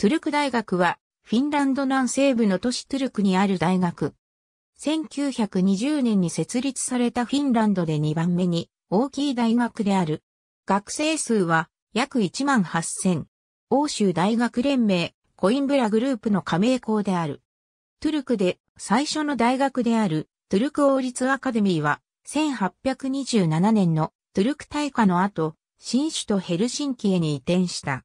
トゥルク大学は、フィンランド南西部の都市トゥルクにある大学。1920年に設立されたフィンランドで2番目に大きい大学である。学生数は約1万8000。欧州大学連盟コインブラグループの加盟校である。トゥルクで最初の大学であるトゥルク王立アカデミーは1827年のトゥルク大化の後、新首都ヘルシンキへに移転した。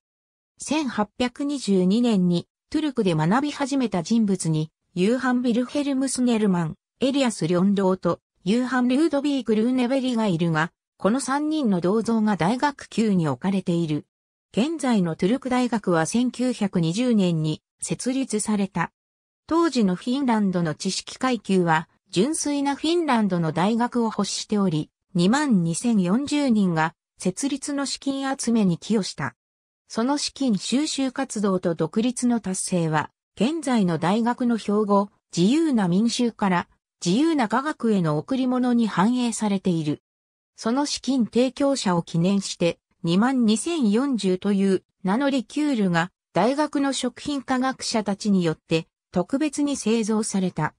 1822年にトゥルクで学び始めた人物に、ユーハン・ビルヘルムス・ネルマン、エリアス・リョンドーと、ユーハン・ルードビーグ・ルーネベリがいるが、この3人の銅像が大学級に置かれている。現在のトゥルク大学は1920年に設立された。当時のフィンランドの知識階級は、純粋なフィンランドの大学を欲しており、22,040人が設立の資金集めに寄与した。その資金収集活動と独立の達成は、現在の大学の標語、自由な民衆から自由な科学への贈り物に反映されている。その資金提供者を記念して22040という名乗りキュールが大学の食品科学者たちによって特別に製造された。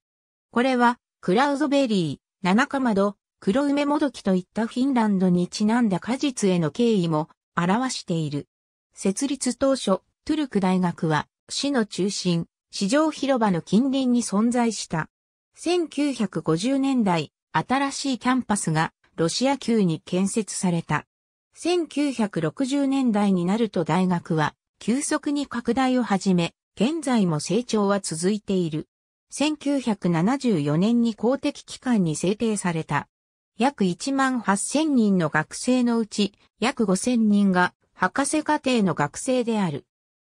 これはクラウドベリー、七かまど、黒梅もどきといったフィンランドにちなんだ果実への敬意も表している。設立当初、トゥルク大学は、市の中心、市場広場の近隣に存在した。1950年代、新しいキャンパスがロシア級に建設された。1960年代になると大学は急速に拡大を始め、現在も成長は続いている。1974年に公的機関に制定された。約1万8000人の学生のうち約5000人が博士課程の学生である。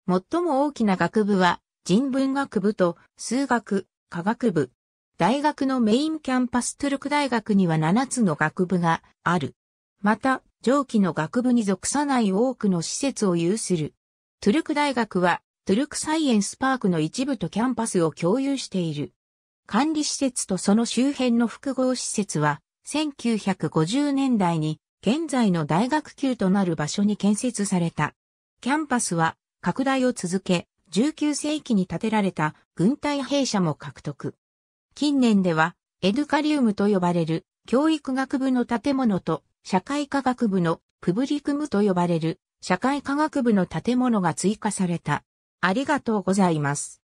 最も大きな学部は人文学部と数学、科学部。大学のメインキャンパストゥルク大学には7つの学部がある。また、上記の学部に属さない多くの施設を有する。トゥルク大学は、トゥルクサイエンスパークの一部とキャンパスを共有している。管理施設とその周辺の複合施設は、1950年代に現在の大学級となる場所に建設された。キャンパスは拡大を続け、19世紀に建てられた軍隊兵舎も獲得。近年では、エドカリウムと呼ばれる教育学部の建物と社会科学部のプブリクムと呼ばれる社会科学部の建物が追加された。ありがとうございます。